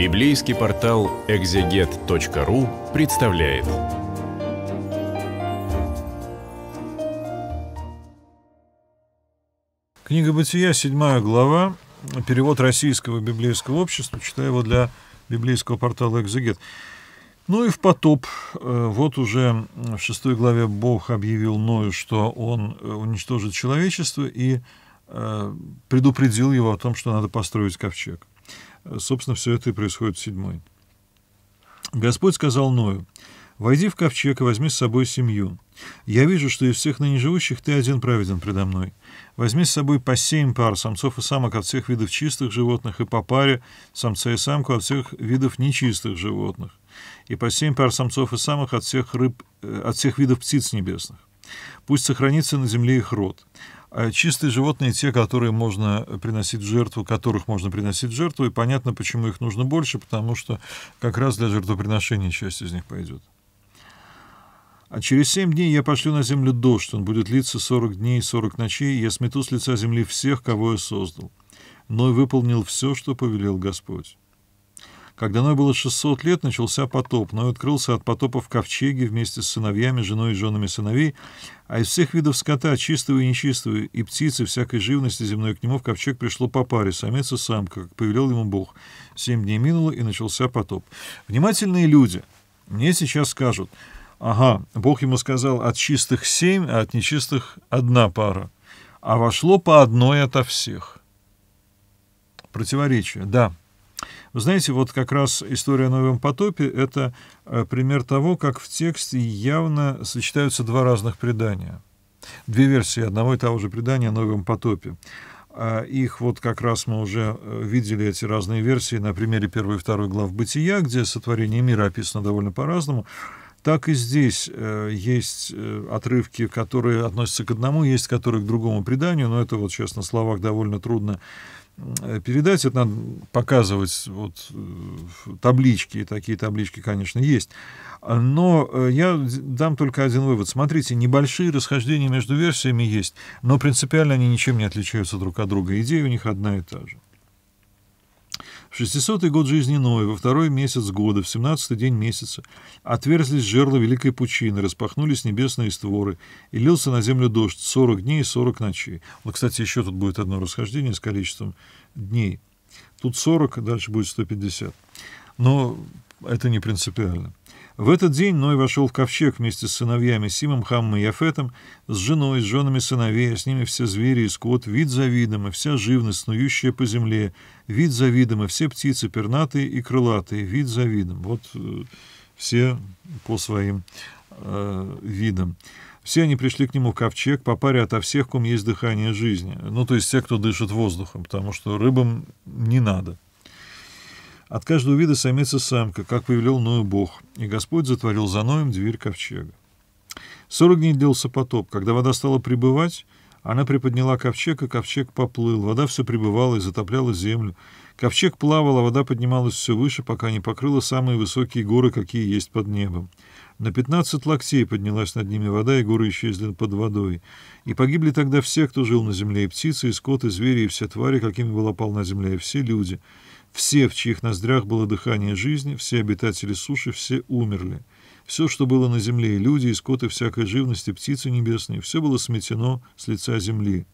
Библейский портал экзегет.ру представляет. Книга Бытия, 7 глава, перевод российского библейского общества, читаю его для библейского портала «Экзегет». Ну и в потоп. Э, вот уже в шестой главе Бог объявил Ною, что он э, уничтожит человечество и э, предупредил его о том, что надо построить ковчег. Собственно, все это и происходит в седьмой. Господь сказал Ною, «Войди в ковчег и возьми с собой семью. Я вижу, что из всех ныне живущих ты один праведен предо мной. Возьми с собой по семь пар самцов и самок от всех видов чистых животных и по паре самца и самку от всех видов нечистых животных, и по семь пар самцов и самок от всех, рыб, э, от всех видов птиц небесных. Пусть сохранится на земле их род. Э, чистые животные те, которые можно приносить в жертву, которых можно приносить в жертву, и понятно, почему их нужно больше, потому что как раз для жертвоприношения часть из них пойдет. А через семь дней я пошлю на землю дождь, он будет литься сорок дней и сорок ночей, и я смету с лица земли всех, кого я создал. Но и выполнил все, что повелел Господь. Когда Ной было 600 лет, начался потоп. Ной открылся от потопа в ковчеге вместе с сыновьями, женой и женами сыновей. А из всех видов скота, чистого и нечистого, и птицы, всякой живности земной к нему в ковчег пришло по паре, самец и самка, как повелел ему Бог. Семь дней минуло, и начался потоп. Внимательные люди мне сейчас скажут, ага, Бог ему сказал, от чистых семь, а от нечистых одна пара. А вошло по одной ото всех. Противоречие, да. Вы знаете, вот как раз история о новом потопе — это э, пример того, как в тексте явно сочетаются два разных предания. Две версии одного и того же предания о новом потопе. А, их вот как раз мы уже э, видели, эти разные версии, на примере первой и второй глав «Бытия», где сотворение мира описано довольно по-разному. Так и здесь э, есть э, отрывки, которые относятся к одному, есть которые к другому преданию, но это вот сейчас на словах довольно трудно э, передать. Это надо показывать вот, э, таблички, такие таблички, конечно, есть. Но э, я дам только один вывод. Смотрите, небольшие расхождения между версиями есть, но принципиально они ничем не отличаются друг от друга. Идея у них одна и та же. В 600 год жизни Ноя, во второй месяц года, в семнадцатый день месяца, отверзлись жерла великой пучины, распахнулись небесные створы, и лился на землю дождь сорок дней и сорок ночей. Вот, кстати, еще тут будет одно расхождение с количеством дней. Тут сорок дальше будет сто пятьдесят Но это не принципиально. В этот день Ной вошел в ковчег вместе с сыновьями Симом, Хамом и Яфетом, с женой, с женами сыновей, а с ними все звери и скот, вид за видом, и вся живность, снующая по земле, вид за видом, и все птицы пернатые и крылатые, вид за видом. Вот э, все по своим э, видам. Все они пришли к нему в ковчег по паре ото всех, ком есть дыхание жизни. Ну, то есть те, кто дышит воздухом, потому что рыбам не надо. От каждого вида самец и самка, как повелел Ною Бог, и Господь затворил за Ноем дверь ковчега. Сорок дней длился потоп. Когда вода стала прибывать, она приподняла ковчег, и ковчег поплыл. Вода все прибывала и затопляла землю. Ковчег плавал, а вода поднималась все выше, пока не покрыла самые высокие горы, какие есть под небом. На пятнадцать локтей поднялась над ними вода, и горы исчезли под водой. И погибли тогда все, кто жил на земле, и птицы, и скот, и звери, и все твари, какими была полна земля, и все люди — все, в чьих ноздрях было дыхание жизни, все обитатели суши, все умерли. Все, что было на земле, и люди, и скоты всякой живности, птицы небесные, все было сметено с лица земли.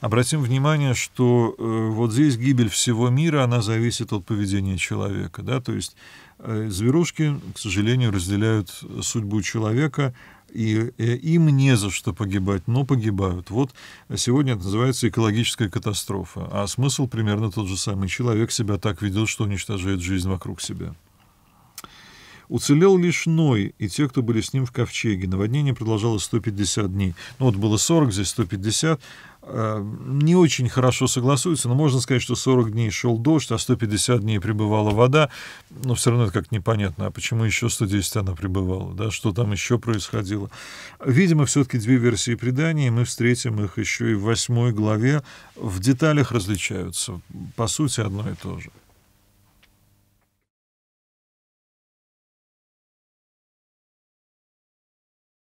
Обратим внимание, что э, вот здесь гибель всего мира, она зависит от поведения человека. Да? То есть э, зверушки, к сожалению, разделяют судьбу человека, и э, им не за что погибать, но погибают. Вот сегодня это называется экологическая катастрофа, а смысл примерно тот же самый. Человек себя так ведет, что уничтожает жизнь вокруг себя. Уцелел лишь Ной и те, кто были с ним в ковчеге. Наводнение продолжалось 150 дней. Ну вот было 40, здесь 150. Э, не очень хорошо согласуются, но можно сказать, что 40 дней шел дождь, а 150 дней пребывала вода, но все равно это как непонятно, а почему еще 110 она пребывала, да, что там еще происходило. Видимо, все-таки две версии предания, и мы встретим их еще и в восьмой главе, в деталях различаются, по сути одно и то же.